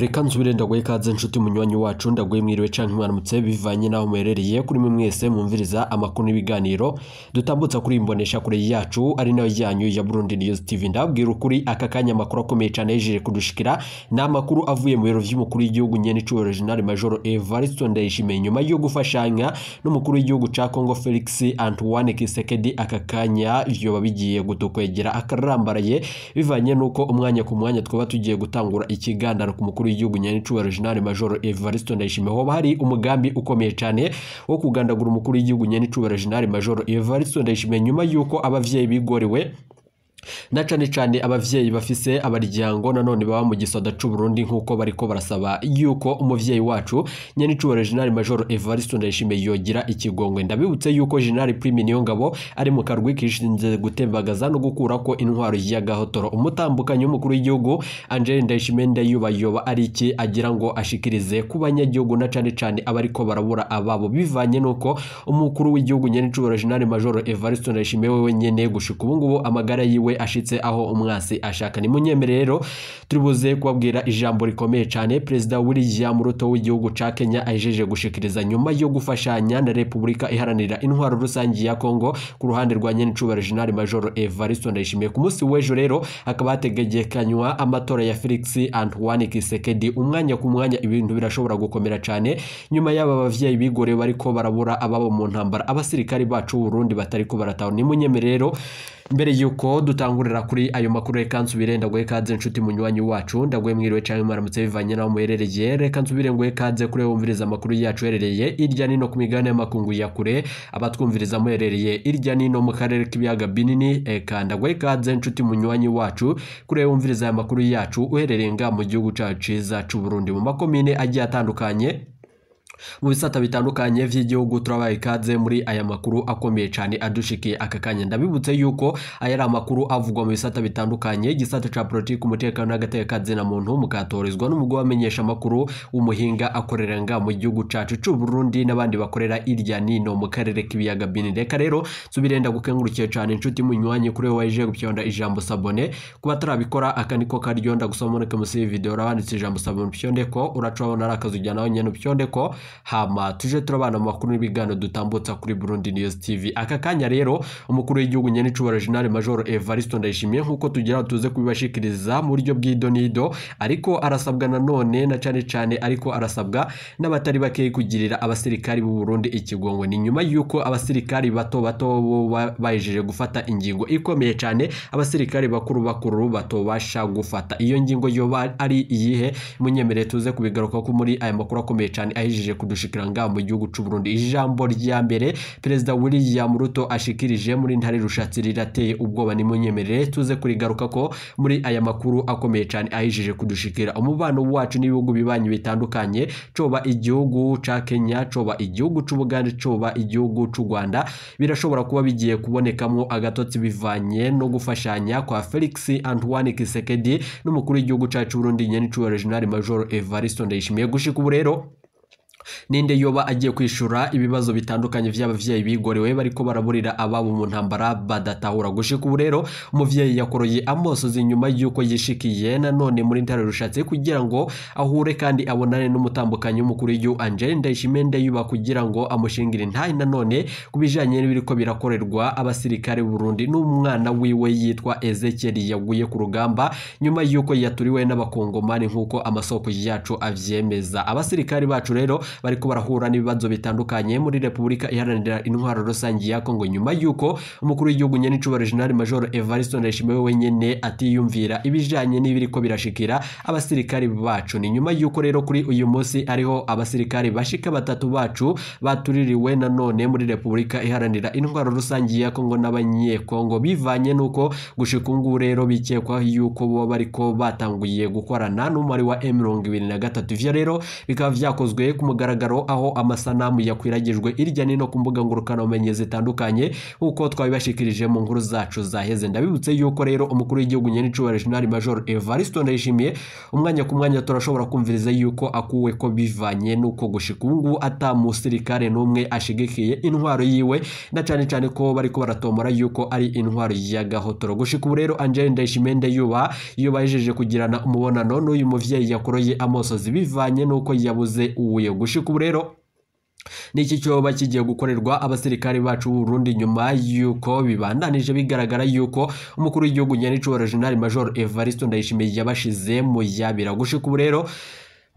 reka nsubire ndagoye kaze nshuti munywanyi wacu ndagoye mwiriwe canke mwaramutse bivanye naho muherereye kuri mwe mwese mwumviriza amakuru n'ibiganiro dutambutsa kuri imbonesha kure yacu ari nayo yanyu ya Burundi News TV ndabwira ukuri aka kanya amakuru akomeye cane yejeje kudushikira ni amakuru avuye mu biro vy'umukuru w'igihugu Nyenicubahiro General Major Evariste Ndayishimiye nyuma yo gufashanya n'umukuru w'igihugu ca Congo Felix Antoine Kisekedi aka kanya vyoba bigiye gutukwegera akarambaraye bivanye nuko umwanya ku mwanya twaba tugiye gutangura ikiganiro ku mukuru w'igihugu nyanicubahiro General Major Evariste Ndayishimiye hoba hari umugambi ukomeye cyane wo kugandagura umukuru w'igihugu nyanicubahiro General Major Evariste Ndayishimiye nyuma y'uko abavyeyi bigorewe na cyane cyane ababyeyi bafise abaryango nanone baba mu gisoda Burundi nk'uko bariko barasaba yuko umuvyeyi wacu nyenicubaro general major evaristo ndayishimiye yogira ikigongwe ndabibutse yuko general prime niyo ngabo ari mu karwi kishinze gutembagaza no gukura ko intwaro y'agahotoro umutambukanyi w'umukuru w'igihugu angel ndayishimiye ndayubayoba ari iki agira ngo ashikirize ku banyagihugu na cyane cyane abariko barabura ababo bivanye n'uko umukuru w'igihugu nyenicubaro general major evaristo ndayishimiye wewe nyene gushika ubu ngubu amagara yiwe we ashitse aho umwasi ashaka nimunyemere rero turi kubabwira ijambo rikomeye cyane perezida William Ruto w'igihugu cya Kenya ahejeje gushikiriza nyuma yo gufashanya na Repubulika iharanira intwaro rusange ya Kongo ku ruhande rwa nyenicubahiro General Major Evariste Ndayishimiye ku munsi w'ejo rero hakaba hategekanywa amatora ya Felix Antoine Tshisekedi umwanya ku mwanya ibintu birashobora gukomera cyane nyuma y'aba bavyeyi bigore bariko barabura ababo mu ntambara abasirikari bacu Burundi batari batariko barataho nimunyeme rero mbere yuko dutangurira kuri ayo makuru reka nsubire ndaguhe kaze inshuti munywanyi wacu ndaguhe mwiriwe cyangwa mwaramutse bivanye n'aho muherereye reka nsubire nguhe kaze kuri wumviriza amakuru yacu uherereye irya nino ku migabane y'amakungu ya kure abatwumviriza muherereye irya nino mu karere k'ibiyaga binini reka ndaguhe kaze inshuti munywanyi wacu kuri wumviriza aya makuru yacu uherereye nga mu gihugu cyacu cyiza cy'u Burundi mu makomine agiye atandukanye mu bisata bitandukanye by'igihugu turabaye ikaze muri aya makuru akomeye cyane adushikiye aka kanya ndabibutse yuko aya ari amakuru avugwa mu bisata bitandukanye igisata cya politiki umutekano na muntu mukatorizwa n'umugore wamenyesha amakuru w'umuhinga akorera nga mu gihugu cyacu cy'u Burundi n'abandi bakorera irya nino mu karere k'ibiyaga bini reka rero subirenda gukengurukiye cyane inshuti munywanyi kuri wowe waje gupyonda ijambo sabone kuba tarabikora aka niko karyonda gusoma muri kamusi video urabanditse ijambo sabone pyonde ko uracabona ari akazu jyanaho nyene pyonde ko hama tuje turabana mu makuru n'ibiganiro dutambutsa kuri Burundi News TV aka kanya rero umukuru w'igihugu nyenicyubahiro General Major Evariste Ndayishimiye nk'uko tugira tuze kubibashikiriza mu buryo nido ariko arasabwa nanone na cyane cyane ariko arasabwa n'abatari bakeye kugirira abasirikari b'u Burundi ikigongo ni nyuma y'uko abasirikari bato bato bahejeje gufata ingingo ikomeye cyane abasirikari bakuru bakuru batobasha gufata iyo ngingo yoba ari iyihe munyemere tuze kubigaruka ko muri aya makuru akomeye cyane ahejeje ku dushikiranga mu gihugu cy'u Burundi ijambo rya mbere perezida William Ruto ashikirije muri ntare rushatsi rirateye ubwoba nimunyemerere tuze kurigaruka ko muri aya makuru akomeye cyane ahijije kudushikira umubano wacu n'ibihugu bibanyi bitandukanye coba igihugu ca Kenya coba igihugu c'Ubugande coba igihugu cy’u Rwanda birashobora kuba bigiye kubonekamo agatotsi bivanye no gufashanya kwa Felix Antoine Kisekedi n'umukuru w'igihugu cacu Burundi nyeni Major Evaristo Ndayishimiye gushika ubu rero ninde yoba agiye kwishura ibibazo bitandukanye by'ababyeyi bigorewe bariko baraburira ababo mu ntambara badatahura gushika ubu rero umuvyeyi yakoroye amosozi inyuma y'uko yishikiye nanone muri ntare rushatse kugira ngo ahure kandi abonane n'umutambukanyi w'umukuru w'igihugu Angel Ndayishimiye Ndayuba kugira ngo amushingire intahe nanone bijyanye n'ibiriko birakorerwa abasirikare Burundi n'umwana wiwe yitwa Ezekiel yaguye ku rugamba nyuma y'uko yaturiwe n'abakongomani nk'uko amasoko yacu avyemeza abasirikare bacu rero bariko barahura n'ibibazo bitandukanye muri Repubulika iharanira intwaro rusange ya Kongo nyuma y'uko umukuru w'igihugu nyenicubahiro General Major Evariste Ndayishimiye wenyene atiyumvira ibijanye n'ibiriko birashikira abasirikari bacu ni nyuma y'uko rero kuri uyu munsi ariho abasirikari bashika batatu bacu batuririwe nanone muri Repubulika iharanira intwaro rusange ya Kongo n'abanyekongo bivanye nuko gushika ubu rero bikekwa yuko bo bariko batanguye gukorana n'umubare wa na gatatu ivyo rero bikaba byakozwe ku mugara mugaragaro aho amasanamu yakwiragijwe irya n'ino ku mbuga ngurukanabumenyi zitandukanye nk'uko twabibashikirije mu nkuru zacu zaheze ndabibutse yuko rero umukuru w'igihugu nyenicubahiro jenerali major evariste ndayishimiye umwanya ku mwanya turashobora kumviriza yuko akuwe ko bivanye n'uko gushika ubu ngubu atamusirikare n'umwe ashigikiye intwaro yiwe na cyane cyane ko bari baratomora yuko ari intwaro y'agahotoro gushika ubu rero angel ndayishimiye ndayuba iyo bahejeje kugirana umubonano n'uyu muvyeyi yakoroye amosozi bivanye n'uko yabuze uwo mushika ubu rero n'iki cyoba kigiye gukorerwa abasirikare bacu Burundi nyuma yuko bibandanije bigaragara yuko umukuru w'igihugu nyanico General Major evariston Ndayishimiye yabashize mu yabira gushika ubu rero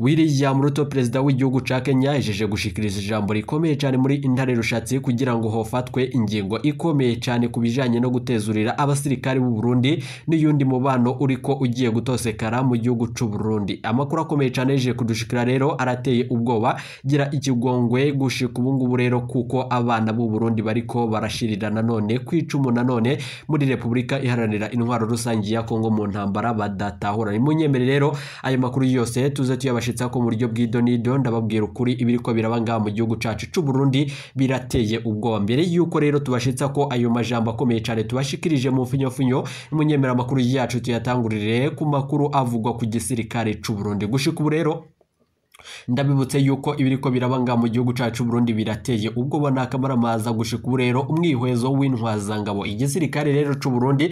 William Ruto perezida w'igihugu ca Kenya yahejeje gushikiriza ijambo rikomeye cyane muri intare rushatse kugira ngo hofatwe ingingo ikomeye cyane ku bijanye no gutezurira abasirikari b'u Burundi n'iyundi mubano uri ko ugiye gutosekara mu gihugu cy'u Burundi amakuru akomeye cyane yeje kudushikira rero arateye ubwoba gira ikigongwe gushika ubu rero kuko abana b'u Burundi bariko barashirira nanone kwicumu nanone muri Repubulika iharanira intwaro rusange ya Kongo mu ntambara badatahura nimunyemerere rero ayo makuru yose tuze tuyabashira babashitsa ko mu buryo bw'ido n'ido ndababwira ukuri ibiriko biraba ngaha mu gihugu cacu c'u Burundi birateye ubwoba mbere yuko rero tubashitsa ko ayo majambo akomeye cyane tubashikirije mu mfinyofinyo munyemera amakuru yacu tuyatangurire ku makuru avugwa ku gisirikare c'u Burundi gushika ubu rero ndabibutse yuko ibiriko biraba ngaha mu gihugu cyacu Burundi birateye ubwo ubona akamaramaza gushika ubu rero umwihwezo w'intwazangabo igisirikare rero cy'u Burundi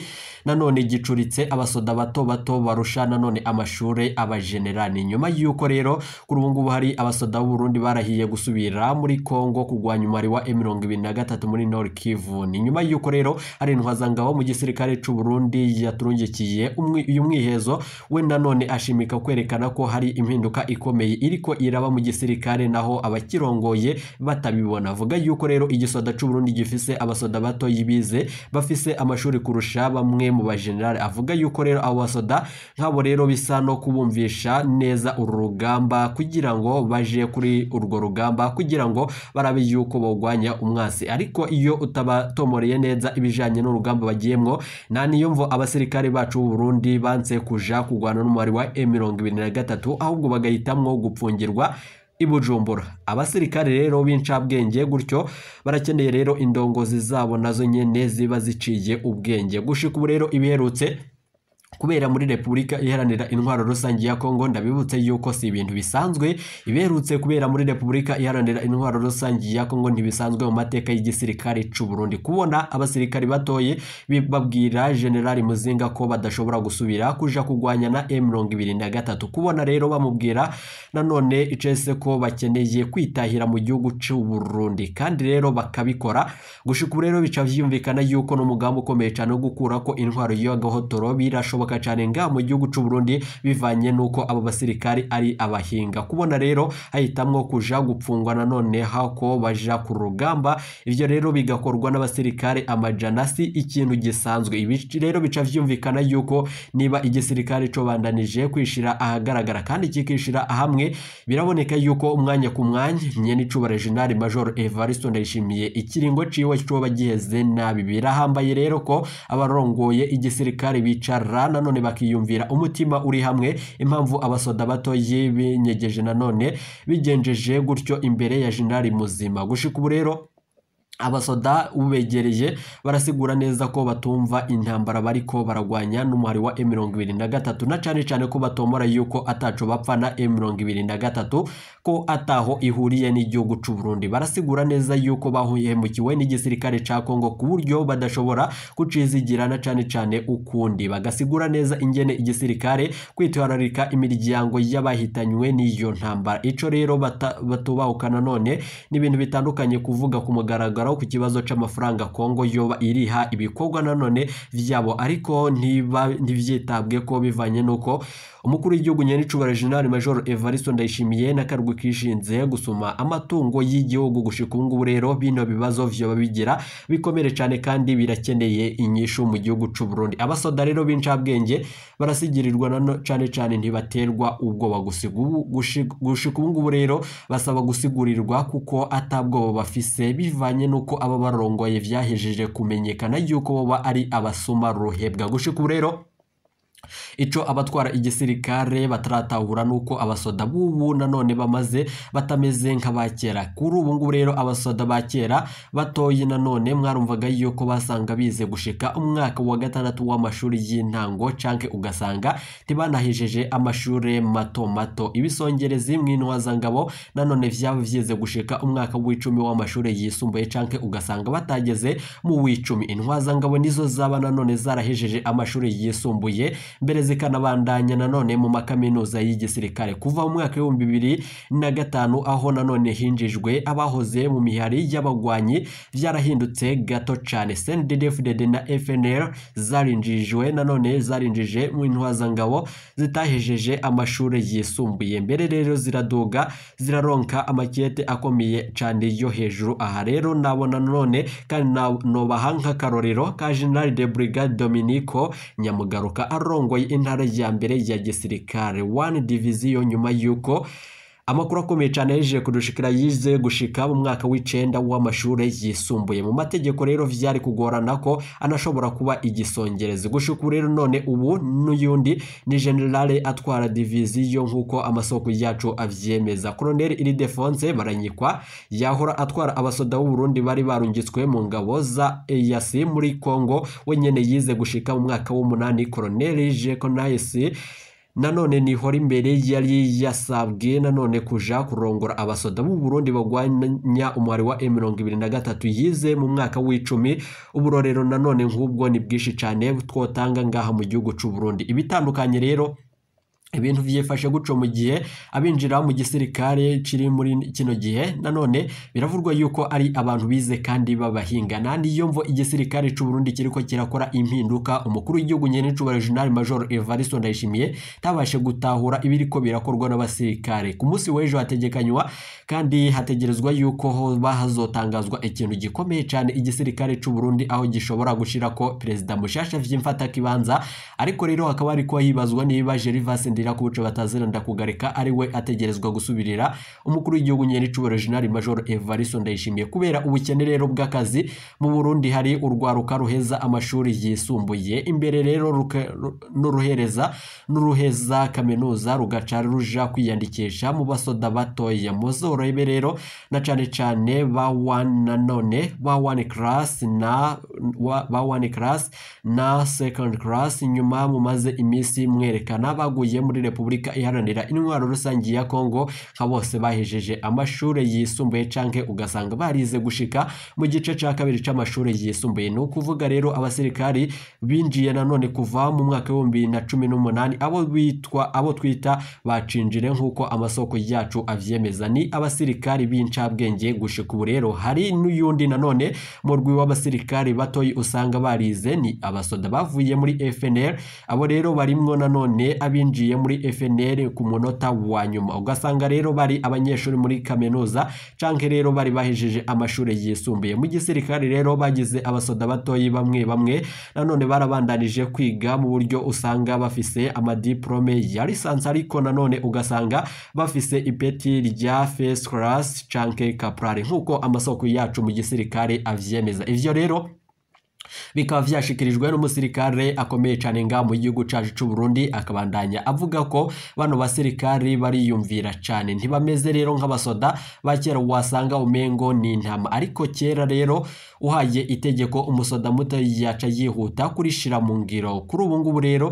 nanone gicuritse abasoda bato bato barusha nanone amashuri abajenerali nyuma y'uko rero kuri ubu ngubu hari abasoda b'u Burundi barahiye gusubira muri Kongo kurwanya umubare wa M23 muri North Kivu ni nyuma y'uko rero hari intwazangabo mu gisirikare cy'u Burundi yaturungikiye uyu mwihezo we nanone ashimika kwerekana ko hari impinduka ikomeye iri ariko iraba mu gisirikare naho abakirongoye batabibona avuga yuko rero igisoda Burundi gifise abasoda bato yibize bafise amashuri kurusha bamwe mu bajenerali avuga yuko rero abo basoda nk'abo rero bisa no kubumvisha neza uru rugamba kugira ngo baje kuri urwo rugamba kugira ngo barabe yuko bogwanya umwasi ariko iyo utabatomoreye neza ibijanye n'urugamba bagiyemwo nta niyo mvo abasirikare bacu b'u Burundi banse kuja kugwana n'umubare wa e M23 ahubwo bagahitamwo gupfunya guhungirwa i bujumbura abasirikare rero b'incabwenge gutyo barakeneye rero indongozi zabo nazo nyene ziba ziciye ubwenge gushika ubu rero ibiherutse kubera muri repubulika iharanira intwaro rusange ya kongo ndabibutse yuko si ibintu bisanzwe iberutse kubera muri repubulika iharanira intwaro rusange ya kongo ntibisanzwe mu mateka y'igisirikare cy'u Burundi kubona abasirikare batoye babwira generali muzinga ko badashobora gusubira kuja kurwanya na m gatatu kubona rero bamubwira nanone icese ko bakeneye kwitahira mu gihugu cy'u Burundi kandi rero bakabikora gushika rero bica byumvikana yuko n'umugambi ukomeye cyane wo gukura ko intwaro y'agahotoro birashobora bakacarenga mu gihugu cy'u Burundi bivanye n'uko abo basirikari ari abahinga kubona rero hahitamwo kuja gupfungwa nanone hako baja ku rugamba ibyo rero bigakorwa n'abasirikare amajanasi ikintu gisanzwe ibi rero bica byumvikana yuko niba igisirikare cyo bandanije kwishira ahagaragara kandi kikishira ahamwe biraboneka yuko umwanya ku mwanya nyene icuba regional major Evaristo Ndayishimiye ikiringo ciwe cyoba giheze nabi birahambaye rero ko abarongoye igisirikare bicara nanone bakiyumvira umutima uri hamwe impamvu abasoda bato binyegeje nanone bigenjeje gutyo imbere ya jenerali muzima gushika ubu rero abasoda ubegereye barasigura neza ko batumva intambara bariko baragwanya n'umuhari wa M23 na cyane cyane ko batomora yuko ataco bapfa na m gatatu ko ataho ihuriye n'igihugu c'u Burundi barasigura neza yuko bahuhemukiwe n'igisirikare cya Kongo ku buryo badashobora kucizigirana cyane cyane ukundi bagasigura neza ingene igisirikare kwitwararika imiryango y'abahitanywe n'iyo ntambara ico rero batubahukana none n'ibintu bitandukanye kuvuga ku mugaragaro kuganiraho ku kibazo cy'amafaranga kongo yoba iriha ibikorwa nanone byabo ariko ntibyitabwe ko bivanye n'uko umukuru w'igihugu nyirincuba reginari major evariste ndayishimiye n'akarwi kishinze gusoma amatungo y'igihugu gushika ubungubu rero bino bibazo vyoba bigira bikomere cyane kandi birakeneye inyishu mu gihugu cy'u Burundi abasoda rero b'incabwenge barasigirirwa cyane cyane ntibaterwa ubwoba gushika ubungubu rero basaba gusigurirwa kuko atabwoba bafise bivanye no nk'uko aba barongoye vyahejeje kumenyekana yuko baba ari abasoma ruhebwa gushika ubu rero ico abatwara igisirikare bataratahura nuko abasoda b'ubu nanone bamaze batameze nk'aba kera kuri ubu ngubu rero abasoda ba kera batoye nanone mwarumvaga yuko basanga bize gushika umwaka wa gatandatu w'amashuri y'intango canke ugasanga ntibanahejeje amashuri mato mato ibisongerezi mw'intwazangabo nanone vyaba vyize gushika umwaka w'icumi w'amashuri yisumbuye canke ugasanga batageze mu w'icumi intwazangabo nizo zaba nanone zarahejeje amashuri yisumbuye mbere zikanabandanya nanone mu makaminuza y'igisirikare kuva mu mwaka w'ibihumbi bibiri na gatanu aho nanone hinjijwe abahoze mu mihari y'abagwanyi byarahindutse gato cyane sendedefudede na FnR zarinjijwe nanone zarinjije mu intwazangabo zitahejeje amashuri yisumbuye mbere rero ziraduga ziraronka amakete akomeye cyane yo hejuru aha rero nabona nanone kandi nobaha nk'akarorero ka General de Brigade Dominico Nyamugaruka aronka arongoye intara ya mbere ya gisirikare wani diviziyo nyuma y'uko amakuru akomeye cyane yaje kudushikira yize gushika mu mwaka w'icenda w'amashuri yisumbuye mu mategeko rero vyari kugorana ko anashobora kuba igisongerezi gushika rero none ubu n'uyundi ni generale atwara diviziyo nk'uko amasoko yacu avyemeza colonel defonse baranyikwa yahora atwara abasoda b'uburundi bari barungitswe mu ngabo za eyasi muri congo wenyine yize gushika mu mwaka w'umunani colonel jekonayesi nanone nihora imbere yari yasabwe nanone kuja kurongora abasoda b'u Burundi bagwanya umwari wa M23 yize mu mwaka w'icumi uburorero nanone nk'ubwo ni bwinshi cyane twotanga ngaha mu gihugu cy'u Burundi ibitandukanye rero ibintu byifashe gutyo mu gihe abinjira mu gisirikare kiri muri kino gihe nanone biravurwa yuko ari abantu bize kandi babahinga niyo mvo igisirikare cy'u Burundi kiriko kirakora impinduka umukuru w'igihugu nyenicubaro General Major Evaristo Ndayishimiye tabashe gutahura ibiriko birakorwa n'abasirikare ku munsi w'ejo hategekanywa kandi hategerezwa yuko bahazotangazwa ikintu gikomeye cyane igisirikare cy'u Burundi aho gishobora gushira ko perezida mushasha vy'imfata kibanza ariko rero hakaba ariko hibazwa niba Gervais ndira kubica batazina ndakugarika ari we ategerezwa gusubirira umukuru w'igihugu nyirin'icyubahiro jenali majoro evariso ndayishimiye kubera ubukene rero bw'akazi mu burundi hari urwaruka ruheza amashuri yisumbuye imbere rero n'uruhereza n'uruheza kaminuza rugaca ruja kwiyandikisha mu basoda batoya muzorobe rero na cyane cyane ba wani nanone ba wani karasi na ba wani karasi na sekondi karasi nyuma mumaze iminsi mwerekana baguye muri repubulika iharanira intwaro rusange ya kongo nka bose bahejeje amashuri yisumbuye canke ugasanga barize gushika mu gice cya kabiri cy'amashuri yisumbuye ni ukuvuga rero abasirikari binjiye nanone kuva mu mwaka w'ibihumbi bibiri na cumi n'umunani abo bitwa abo twita bacinjire nk'uko amasoko yacu avyemeza ni abasirikari b'incabwenge gushika ubu rero hari n'uyundi nanone mu rwi w'abasirikari batoyi usanga barize ni abasoda bavuye muri FNL abo rero barimwo nanone abinjiye muri FNL ku munota wa nyuma ugasanga rero bari abanyeshuri muri kaminuza canke rero bari bahejeje amashuri yisumbuye mu gisirikare rero bagize abasoda batoyi bamwe bamwe nanone barabandanije kwiga mu buryo usanga bafise amadiplome ya lisansi ariko nanone ugasanga bafise ipeti rya first class canke caprari nk'uko amasoko yacu mu gisirikare avyemeza ivyo rero bikaba byashyikirijwe n'umusirikare akomeye cyane ngaha mu gihugu cyacu cy'u Burundi akabandanya avuga ko bano basirikare bariyumvira cyane ntibameze rero nk'abasoda ba kera wasanga umengo ni intama ariko kera rero uhaye itegeko umusoda muto yaca yihuta kurishira mu ngiro kuri ubu ngubu rero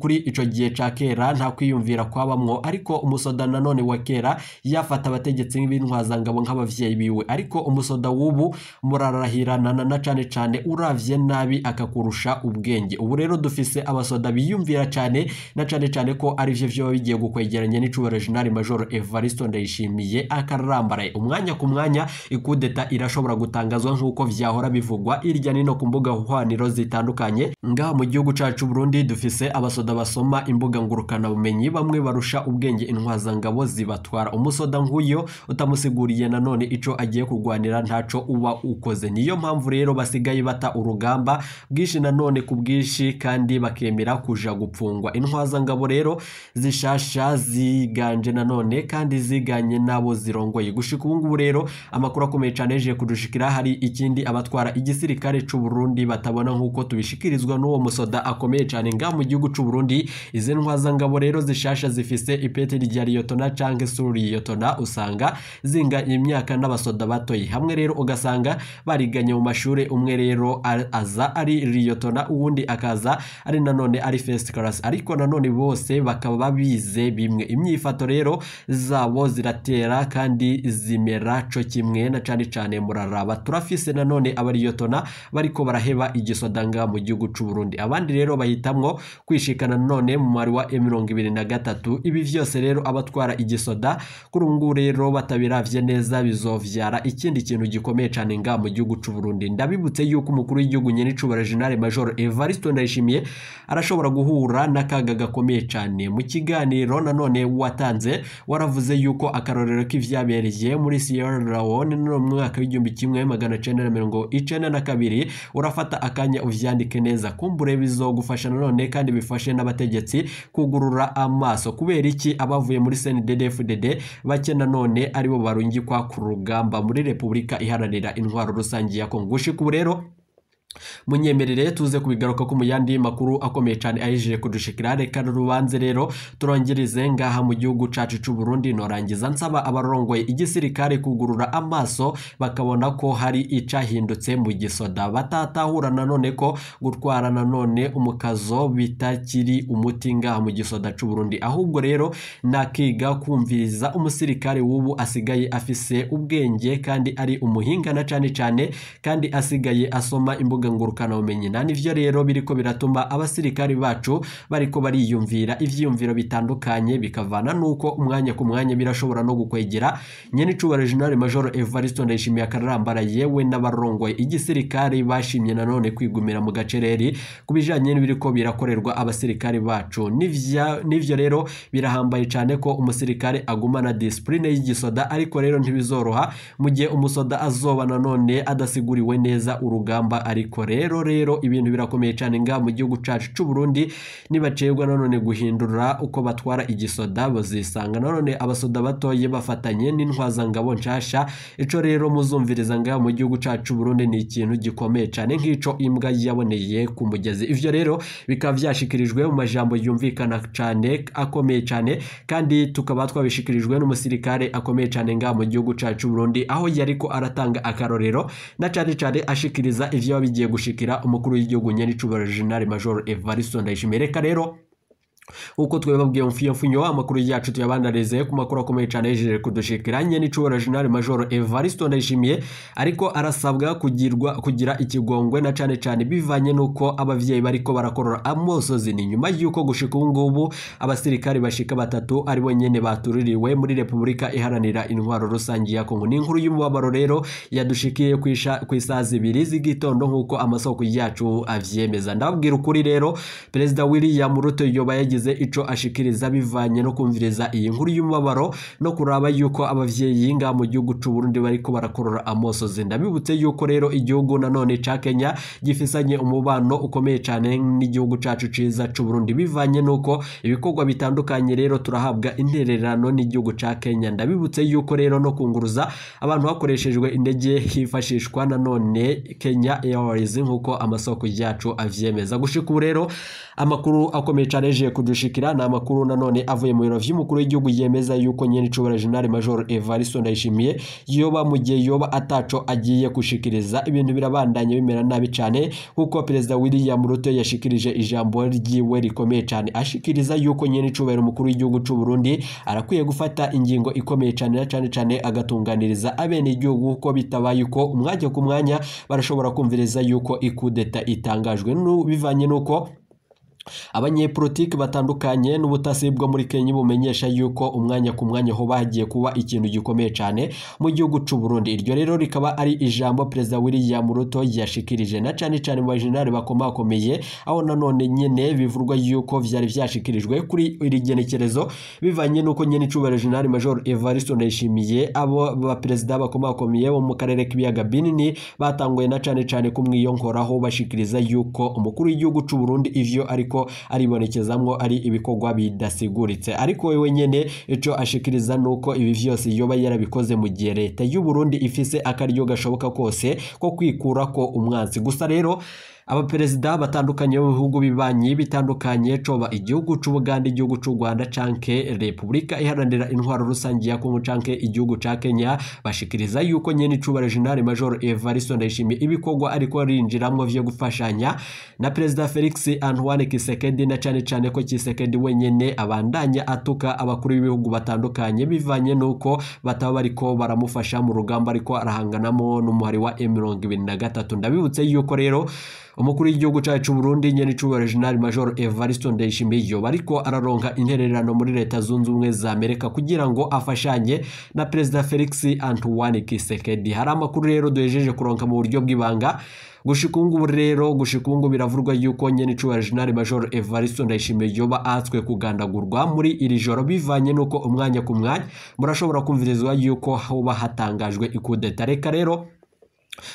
kuri icyo gihe cya kera nta kwiyumvira kwabamwo ariko umusoda nanone wa kera yafata abategetsi b'intwazangabo nk'ababyeyi biwe ariko umusoda w'ubu murarahirana na cyane cyane cyane urabye nabi akakurusha ubwenge ubu rero dufise abasoda biyumvira cyane na cyane cyane ko ari byo byaba bigiye gukwegeranya n'icuba reginari majoro evariste ndayishimiye akararambaraye umwanya ku mwanya ikudeta irashobora gutangazwa nk'uko vyahora bivugwa hirya no ku mbuga nkuhaniro zitandukanye ngaha mu gihugu cacu Burundi dufise abasoda basoma imbuga ngurukanabumenyi bamwe barusha ubwenge intwazangabo zibatwara umusoda nk'uyo utamusiguriye nanone ico agiye kurwanira ntaco uba ukoze niyo mpamvu rero basigaye bata urugamba bwinshi nanone ku bwinshi kandi bakemera kuja gupfungwa intwazangabo rero zishasha ziganje nanone kandi ziganye n'abo zirongoye gushika ubu ngubu rero amakuru akomeye cyane yaje kudushikira hari ikindi abatwara igisirikare cy'u Burundi batabona nk'uko tubishikirizwa n'uwo musoda akomeye cyane nga mu gihugu cy'u Burundi izi ntwazangabo rero zishasha zifise ipeti rya liyotona canke suriyotona usanga zinga imyaka n'abasoda batoyi hamwe rero ugasanga bariganye mu mashuri umwe rero rero aza ari riyotona ubundi akaza ari nanone ari fesiti karasi ariko nanone bose bakaba babize bimwe imyifato rero zabo ziratera kandi zimera cyo kimwe na cyane cyane muraraba turafise nanone abariyotona bariko baraheba igisodanga mu gihugu cy'u Burundi abandi rero bahitamo kwishikana none mu mari wa mirongo ibiri na gatatu ibi byose rero abatwara igisoda kuri ubu ngubu rero batabiravye neza bizovyara ikindi kintu gikomeye cyane nga mu gihugu cy'u Burundi ndabibutse yuko y'uko umukuru w'igihugu nyirinshobora jenali major evariste ndayishimiye arashobora guhura n'akaga gakomeye cyane mu kiganiro nanone watanze waravuze yuko akarorero k'ibyabereye muri siyera rawone no mu mwaka w'igihumbi kimwe magana cyenda na mirongo icyenda na kabiri urafata akanya ubyandike neza kumbure bizogufasha nanone kandi bifashe n'abategetsi kugurura amaso kubera iki abavuye muri cndfdd bake nanone aribo barungikwa ku rugamba muri repubulika iharanira intwaro rusange ya kongo ubu rero munyemerere tuze kubigaruka ko mu yandi makuru akomeye cyane ayejeje kudushikira reka n'urubanza rero turongereze ngaha mu gihugu cyacu cy'u Burundi norangiza nsaba abarongoye igisirikare kugurura amaso bakabona ko hari icyahindutse mu gisoda batatahura na none ko gutwara nanone umukazo bitakiri umuti ngaha mu gisoda cy'u Burundi ahubwo rero nakiga kumviriza umusirikare w'ubu asigaye afise ubwenge kandi ari umuhinga na cyane cyane kandi asigaye asoma imbuga kuvuga ngo ubumenyi nta n'ibyo rero biri ko biratuma abasirikari bacu bari ko bariyumvira ibyiyumviro bitandukanye bikavana n'uko umwanya ku mwanya birashobora no gukwegera nyenicubaro General Major Evariste Ndayishimiye akararambara yewe n'abarongoye igisirikari bashimye nanone kwigumira mu gacereri ku bijyanye n'ibiri ko birakorerwa abasirikari bacu n'ibyo rero birahambaye cyane ko umusirikare agumana disipurine y'igisoda ariko rero ntibizoroha mu gihe umusoda azoba nanone adasiguriwe neza urugamba ariko ariko rero rero ibintu birakomeye cyane nga mu gihugu cyacu cy'u Burundi nibacibwa nanone guhindura uko batwara igisoda bazisanga nanone abasoda batoye bafatanye n'intwazangabo nshasha ico rero muzumviriza nga mu gihugu cyacu cy'u ni ikintu gikomeye cyane nk'ico imbwa yaboneye ku mugezi ibyo rero bikaba byashikirijwe mu majambo yumvikana cyane akomeye cyane kandi tukaba twabishikirijwe n'umusirikare akomeye cyane nga mu gihugu cyacu Burundi aho yari ko aratanga akarorero na cyane cyane ashikiriza ivyo yabigiye bigiye gushikira umukuru w'igihugu nyari cyubahiro General Major Evariste Ndayishimiye reka rero uko twebabwiye mfiyofunyo amakuru yacu tuyabandanirizayo ku makuru akomeye cyane yejeje kudushikira nye n'icubahiro general major evaristo ndayishimiye ariko arasabwa kugirwa kugira ikigongwe na cyane cyane bivanye n'uko abavyeyi bariko barakorora amosozi ni nyuma y'uko gushika ubu ngubu abasirikari bashika batatu aribo nyene batuririwe muri repubulika iharanira intwaro rusange ya kongo ni inkuru y'umubabaro rero yadushikiye ku isaha zibiri z'igitondo nk'uko amasoko yacu avyemeza ndababwira ukuri rero perezida william ruto yoba yagize yagize ico ashikiriza bivanye no kumviriza iyi nkuru y'umubabaro no kuraba yuko abavyeyi nga mu gihugu c'u Burundi bariko barakorora amosozi ndabibutse yuko rero igihugu nanone ca Kenya gifisanye umubano ukomeye cane n'igihugu cacu ciza c'u Burundi bivanye nuko ibikorwa bitandukanye rero turahabwa intererano n'igihugu cya Kenya ndabibutse yuko rero no kunguruza abantu hakoreshejwe indege hifashishwa nanone Kenya Airways nk'uko amasoko yacu avyemeza gushika ubu rero amakuru akomeye cane kudushikira ni amakuru nanone avuye mu biro by'umukuru w'igihugu yemeza yuko nyenicubara General Major Evaristo Ndayishimiye yoba mu gihe yoba ataco agiye gushikiriza ibintu birabandanye bimera nabi cyane nkuko perezida William Ruto yashikirije ijambo ryiwe rikomeye cyane ashikiriza yuko nyenicubara umukuru w'igihugu cy'u Burundi arakwiye gufata ingingo ikomeye cyane cyane cyane agatunganiriza abene igihugu kuko bitabaye uko umwanya ku mwanya barashobora kumviriza yuko ikudeta itangajwe bivanye n'uko abanyepolitiki batandukanye n'ubutasi bwo muri kenya bumenyesha yuko umwanya ku mwanya ho bagiye kuba ikintu gikomeye cyane mu gihugu cy'u Burundi iryo rero rikaba ari ijambo perezida William Ruto yashikirije na cyane cyane mu bajenerali bakomakomeye aho nanone nyine bivurwa yuko byari byashikirijwe kuri iri genekerezo bivanye n'uko nyine icubahiro jenerali major Evariste Ndayishimiye abo baperezida bakomakomeye bo mu karere k'ibiyaga binini batanguye na cyane cyane kumwiyonkora bashikiriza yuko umukuru w'igihugu cy'u Burundi ivyo ari ariko aribonekezamo ari ibikorwa bidasiguritse ariko we wenyine icyo ashikiriza ni uko ibi byose yoba yarabikoze mu gihe leta y'u Burundi ifise akaryo gashoboka kose ko kwikura ko umwanzi gusa rero abaperezida batandukanye bihugu bibanyi bitandukanye coba igihugu c'ubuganda igihugu c'u rwanda canke repubulika iharanira intwaro rusange ya kongo canke igihugu ca kenya bashikiriza yuko nyene icubara general major evaristo ndayishimiye ibikorwa ariko arinjiramwo vyo gufashanya na perezida felix antoine kisekedi na cane cane ko kisekedi wenyene abandanya atuka abakuru b'ibihugu batandukanye bivanye nuko bataba bariko baramufasha mu rugamba ariko arahanganamo n'umuhari wa M23 ndabibutse yuko rero umukuru w'igihugu cyacu cy'u Burundi nyene icuba General Major Evaristo Ndayishimiye bariko araronka intererano muri leta zunze ubumwe za Amerika kugira ngo afashanye na Perezida Felix Antoine Kisekedi hari amakuru rero duhejeje kuronka mu buryo bw'ibanga gushikungu rero gushikungu biravurwa yuko nyene icubahiro general major Evaristo Ndayishimiye yoba atswe kugandagurwa muri iri joro bivanye nuko umwanya ku mwanya murashobora kumvirizwa yuko hoba hatangajwe ikudeta reka rero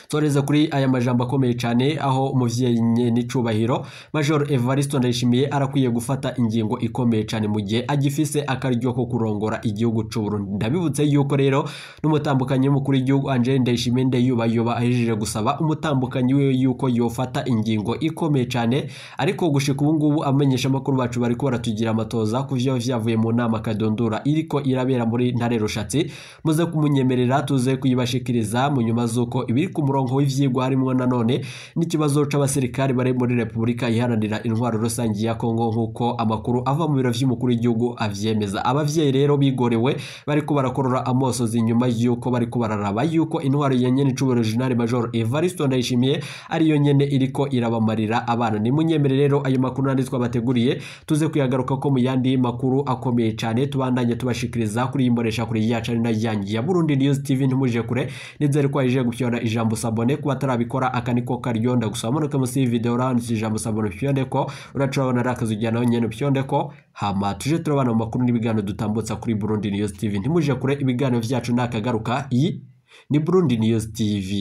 toreze kuri aya majambo akomeye cyane aho umubyeyi n'icyubahiro major evariste ndayishimiye arakwiye gufata ingingo ikomeye cyane mu gihe agifise akaryo ko kurongora igihugu Burundi ndabibutse yuko rero n'umutambukanyi w'umukuru w'igihugu angel ndayishimiye ndayubayuba ahejeje gusaba umutambukanyi we yuko yofata ingingo ikomeye cyane ariko gushika ubu amenyeshamakuru bacu bari tugira amatoza ku byo byavuye mu nama kadondora iriko irabera muri ntare rushatsi muze kumunyemerera tuze kuyibashikiriza mu nyuma z'uko ibiri biri ku murongo w'ibyigwa harimo nanone n'ikibazo cy'abasirikare bari muri repubulika iharanira intwaro rusange ya kongo nk'uko amakuru ava mu biro by'umukuru w'igihugu abyemeza ababyeyi rero bigorewe bari barakorora amosozi nyuma y'uko bari bararaba y'uko intwaro ya nyine icubura jenali evariste ndayishimiye ariyo nyine iriko irabamarira abana Ni munyemere rero ayo makuru nandi twabateguriye tuze kuyagaruka ko mu yandi makuru akomeye cyane tubandanye tubashikiriza kuri iyi mbonesha yacu ari nayo yanyu ya burundi news tv ntimuje kure nizere ko wajije gupyona ijambo ijambo sabone kuba atarabikora aka niko karyo ndagusaba munuke munsi y'ivideo uranditse ijambo sabone pyondeko uraca urabona ari akazu ujyanaho nyene pyondeko hama tuje turabana mu makuru n'ibiganiro dutambutsa kuri Burundi News TV ntimuje kure ibiganiro vyacu nakagaruka iyi ni Burundi News TV